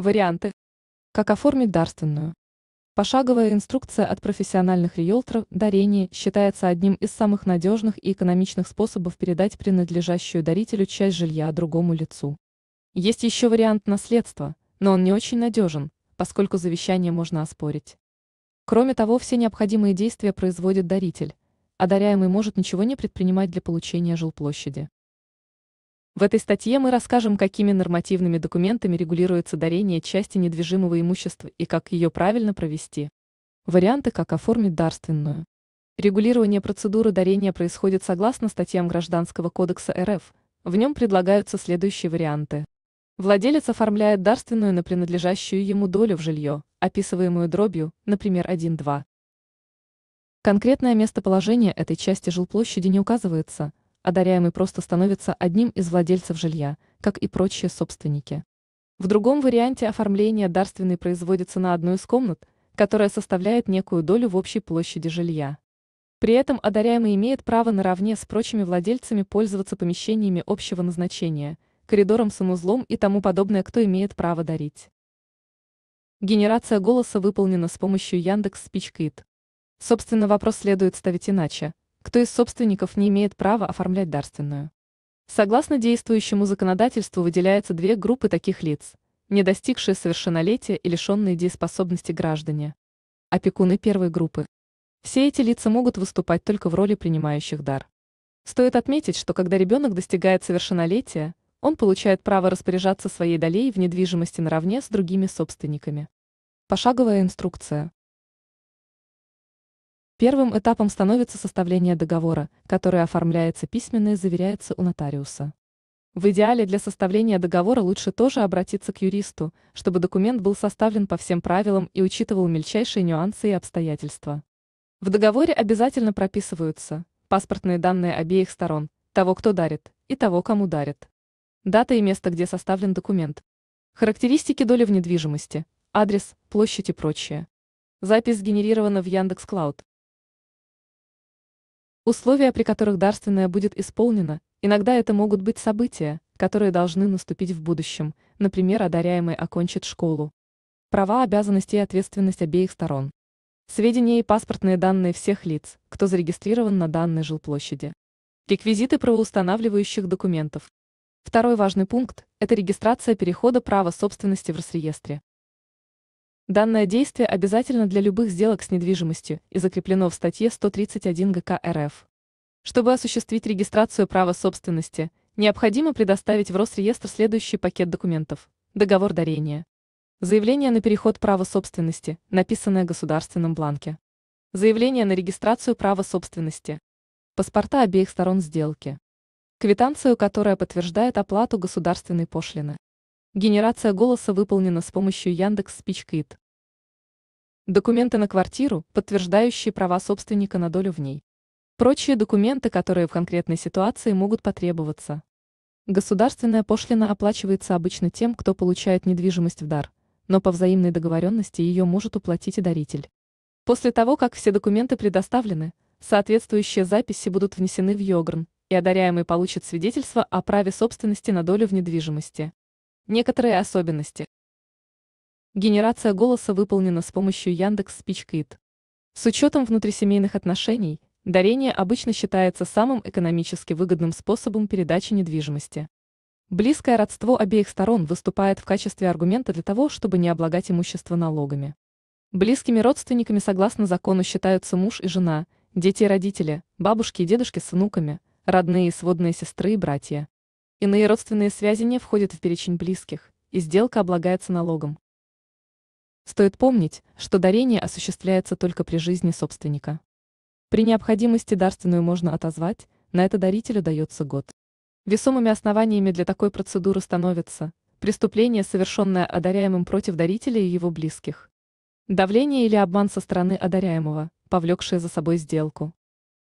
Варианты. Как оформить дарственную. Пошаговая инструкция от профессиональных риэлторов дарение считается одним из самых надежных и экономичных способов передать принадлежащую дарителю часть жилья другому лицу. Есть еще вариант наследства, но он не очень надежен, поскольку завещание можно оспорить. Кроме того, все необходимые действия производит даритель, а даряемый может ничего не предпринимать для получения жилплощади. В этой статье мы расскажем, какими нормативными документами регулируется дарение части недвижимого имущества и как ее правильно провести. Варианты, как оформить дарственную. Регулирование процедуры дарения происходит согласно статьям Гражданского кодекса РФ. В нем предлагаются следующие варианты. Владелец оформляет дарственную на принадлежащую ему долю в жилье, описываемую дробью, например, 1-2. Конкретное местоположение этой части жилплощади не указывается, одаряемый просто становится одним из владельцев жилья, как и прочие собственники. В другом варианте оформления дарственный производится на одну из комнат, которая составляет некую долю в общей площади жилья. При этом одаряемый имеет право наравне с прочими владельцами пользоваться помещениями общего назначения, коридором, санузлом и тому подобное, кто имеет право дарить. Генерация голоса выполнена с помощью Яндекс Спичкит. Собственно, вопрос следует ставить иначе кто из собственников не имеет права оформлять дарственную. Согласно действующему законодательству выделяются две группы таких лиц – не достигшие совершеннолетия и лишенные дееспособности граждане. Опекуны первой группы. Все эти лица могут выступать только в роли принимающих дар. Стоит отметить, что когда ребенок достигает совершеннолетия, он получает право распоряжаться своей долей в недвижимости наравне с другими собственниками. Пошаговая инструкция. Первым этапом становится составление договора, который оформляется письменно и заверяется у нотариуса. В идеале для составления договора лучше тоже обратиться к юристу, чтобы документ был составлен по всем правилам и учитывал мельчайшие нюансы и обстоятельства. В договоре обязательно прописываются паспортные данные обеих сторон, того, кто дарит, и того, кому дарит. Дата и место, где составлен документ. Характеристики доли в недвижимости, адрес, площадь и прочее. Запись сгенерирована в Яндекс.Клауд. Условия, при которых дарственное будет исполнено, иногда это могут быть события, которые должны наступить в будущем, например, одаряемый окончит школу. Права, обязанности и ответственность обеих сторон. Сведения и паспортные данные всех лиц, кто зарегистрирован на данной жилплощади. Реквизиты правоустанавливающих документов. Второй важный пункт – это регистрация перехода права собственности в Росреестре. Данное действие обязательно для любых сделок с недвижимостью и закреплено в статье 131 ГК РФ. Чтобы осуществить регистрацию права собственности, необходимо предоставить в Росреестр следующий пакет документов. Договор дарения. Заявление на переход права собственности, написанное в государственном бланке. Заявление на регистрацию права собственности. Паспорта обеих сторон сделки. Квитанцию, которая подтверждает оплату государственной пошлины. Генерация голоса выполнена с помощью Яндекс Спичкит документы на квартиру, подтверждающие права собственника на долю в ней. Прочие документы, которые в конкретной ситуации могут потребоваться. Государственная пошлина оплачивается обычно тем, кто получает недвижимость в дар, но по взаимной договоренности ее может уплатить и даритель. После того, как все документы предоставлены, соответствующие записи будут внесены в Йогрн, и одаряемый получит свидетельство о праве собственности на долю в недвижимости. Некоторые особенности. Генерация голоса выполнена с помощью Яндекс Спичкит. С учетом внутрисемейных отношений, дарение обычно считается самым экономически выгодным способом передачи недвижимости. Близкое родство обеих сторон выступает в качестве аргумента для того, чтобы не облагать имущество налогами. Близкими родственниками согласно закону считаются муж и жена, дети и родители, бабушки и дедушки с внуками, родные и сводные сестры и братья. Иные родственные связи не входят в перечень близких, и сделка облагается налогом. Стоит помнить, что дарение осуществляется только при жизни собственника. При необходимости дарственную можно отозвать, на это дарителю дается год. Весомыми основаниями для такой процедуры становятся преступление, совершенное одаряемым против дарителя и его близких, давление или обман со стороны одаряемого, повлекшее за собой сделку,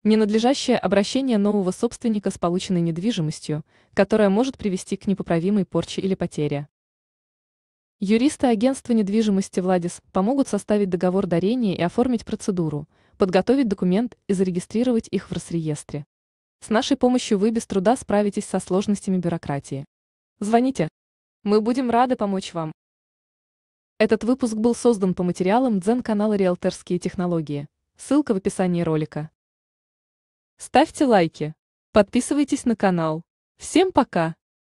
ненадлежащее обращение нового собственника с полученной недвижимостью, которая может привести к непоправимой порче или потере. Юристы агентства недвижимости «Владис» помогут составить договор дарения и оформить процедуру, подготовить документ и зарегистрировать их в Росреестре. С нашей помощью вы без труда справитесь со сложностями бюрократии. Звоните. Мы будем рады помочь вам. Этот выпуск был создан по материалам Дзен-канала «Риэлторские технологии». Ссылка в описании ролика. Ставьте лайки. Подписывайтесь на канал. Всем пока!